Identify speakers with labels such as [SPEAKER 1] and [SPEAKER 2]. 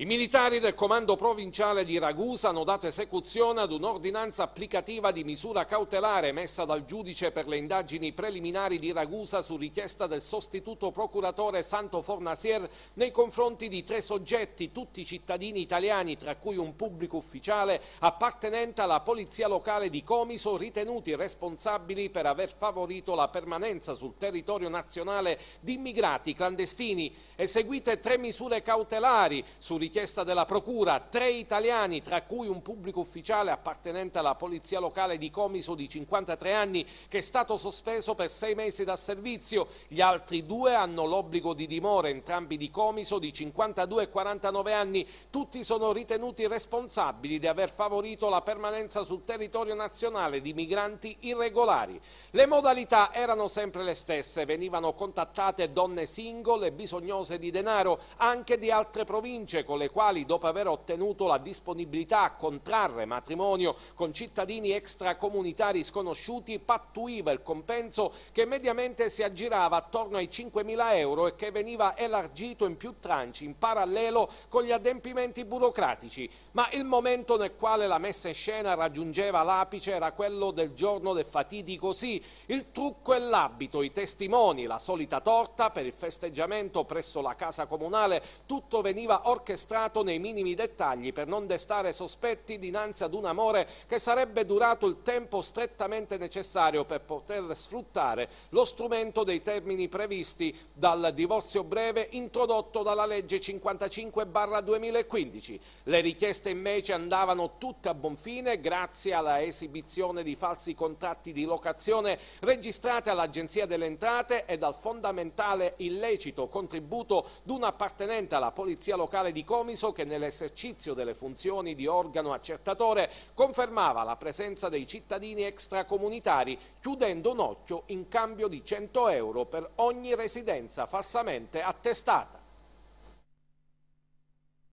[SPEAKER 1] I militari del comando provinciale di Ragusa hanno dato esecuzione ad un'ordinanza applicativa di misura cautelare messa dal giudice per le indagini preliminari di Ragusa su richiesta del sostituto procuratore Santo Fornasier nei confronti di tre soggetti, tutti cittadini italiani, tra cui un pubblico ufficiale appartenente alla polizia locale di Comiso, ritenuti responsabili per aver favorito la permanenza sul territorio nazionale di immigrati clandestini. Eseguite tre misure cautelari su richiesta richiesta della Procura, tre italiani, tra cui un pubblico ufficiale appartenente alla Polizia Locale di Comiso di 53 anni, che è stato sospeso per sei mesi dal servizio. Gli altri due hanno l'obbligo di dimora, entrambi di Comiso di 52 e 49 anni. Tutti sono ritenuti responsabili di aver favorito la permanenza sul territorio nazionale di migranti irregolari. Le modalità erano sempre le stesse, venivano contattate donne singole bisognose di denaro anche di altre province con le quali, dopo aver ottenuto la disponibilità a contrarre matrimonio con cittadini extracomunitari sconosciuti, pattuiva il compenso che mediamente si aggirava attorno ai 5.000 euro e che veniva elargito in più tranci in parallelo con gli adempimenti burocratici. Ma il momento nel quale la messa in scena raggiungeva l'apice era quello del giorno del fatidico sì. Il trucco e l'abito, i testimoni, la solita torta per il festeggiamento presso la casa comunale, tutto veniva orchestrato orchestrato nei minimi dettagli per non destare sospetti dinanzi ad un amore che sarebbe durato il tempo strettamente necessario per poter sfruttare lo strumento dei termini previsti dal divorzio breve introdotto dalla legge 55-2015. Le richieste invece andavano tutte a buon fine grazie alla esibizione di falsi contratti di locazione registrate all'Agenzia delle Entrate e dal fondamentale illecito contributo di un appartenente alla Polizia Locale di Comiso che nell'esercizio delle funzioni di organo accertatore confermava la presenza dei cittadini extracomunitari chiudendo un occhio in cambio di 100 euro per ogni residenza falsamente attestata.